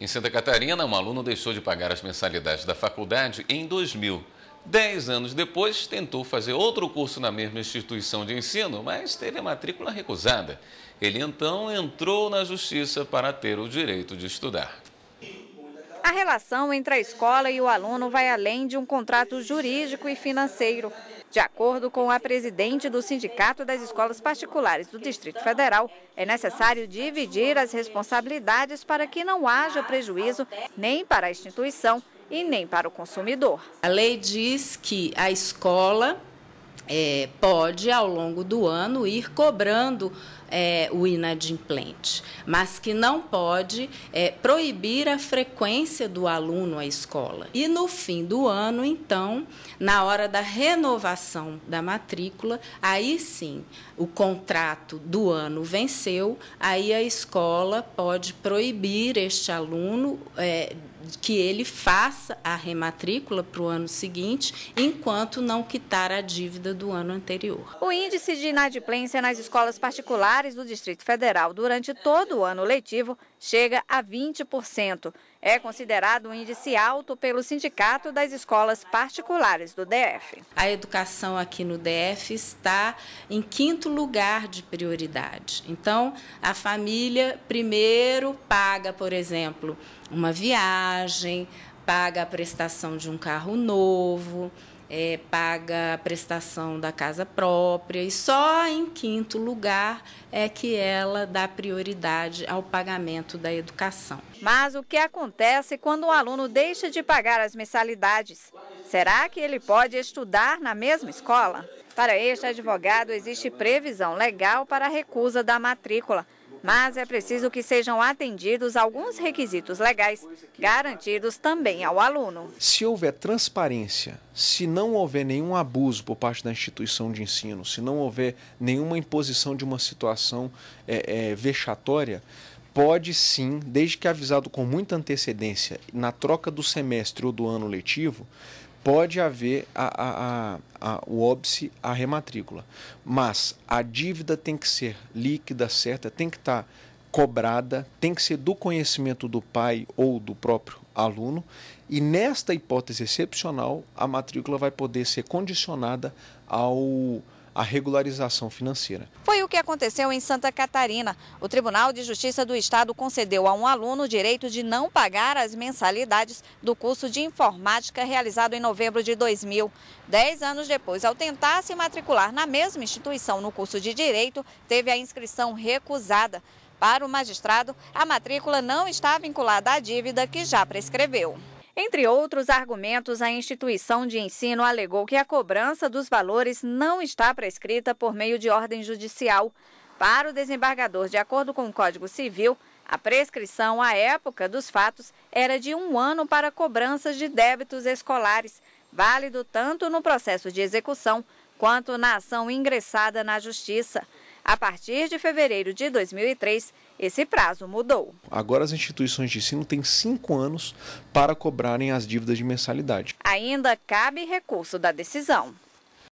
Em Santa Catarina, um aluno deixou de pagar as mensalidades da faculdade em 2000. Dez anos depois, tentou fazer outro curso na mesma instituição de ensino, mas teve a matrícula recusada. Ele então entrou na justiça para ter o direito de estudar. A relação entre a escola e o aluno vai além de um contrato jurídico e financeiro. De acordo com a presidente do Sindicato das Escolas Particulares do Distrito Federal, é necessário dividir as responsabilidades para que não haja prejuízo nem para a instituição e nem para o consumidor. A lei diz que a escola é, pode, ao longo do ano, ir cobrando é, o inadimplente, mas que não pode é, proibir a frequência do aluno à escola. E no fim do ano, então, na hora da renovação da matrícula, aí sim o contrato do ano venceu, aí a escola pode proibir este aluno. É, que ele faça a rematrícula para o ano seguinte, enquanto não quitar a dívida do ano anterior. O índice de inadimplência nas escolas particulares do Distrito Federal durante todo o ano letivo chega a 20%. É considerado um índice alto pelo Sindicato das Escolas Particulares do DF. A educação aqui no DF está em quinto lugar de prioridade. Então, a família primeiro paga, por exemplo, uma viagem viagem, paga a prestação de um carro novo, é, paga a prestação da casa própria e só em quinto lugar é que ela dá prioridade ao pagamento da educação. Mas o que acontece quando o aluno deixa de pagar as mensalidades? Será que ele pode estudar na mesma escola? Para este advogado, existe previsão legal para a recusa da matrícula mas é preciso que sejam atendidos alguns requisitos legais garantidos também ao aluno. Se houver transparência, se não houver nenhum abuso por parte da instituição de ensino, se não houver nenhuma imposição de uma situação é, é, vexatória, pode sim, desde que avisado com muita antecedência, na troca do semestre ou do ano letivo, pode haver a, a, a, o óbice à rematrícula. Mas a dívida tem que ser líquida, certa, tem que estar tá cobrada, tem que ser do conhecimento do pai ou do próprio aluno. E nesta hipótese excepcional, a matrícula vai poder ser condicionada ao a regularização financeira. Foi o que aconteceu em Santa Catarina. O Tribunal de Justiça do Estado concedeu a um aluno o direito de não pagar as mensalidades do curso de informática realizado em novembro de 2000. Dez anos depois, ao tentar se matricular na mesma instituição no curso de Direito, teve a inscrição recusada. Para o magistrado, a matrícula não está vinculada à dívida que já prescreveu. Entre outros argumentos, a instituição de ensino alegou que a cobrança dos valores não está prescrita por meio de ordem judicial. Para o desembargador, de acordo com o Código Civil, a prescrição à época dos fatos era de um ano para cobranças de débitos escolares, válido tanto no processo de execução quanto na ação ingressada na Justiça. A partir de fevereiro de 2003, esse prazo mudou. Agora as instituições de ensino têm cinco anos para cobrarem as dívidas de mensalidade. Ainda cabe recurso da decisão.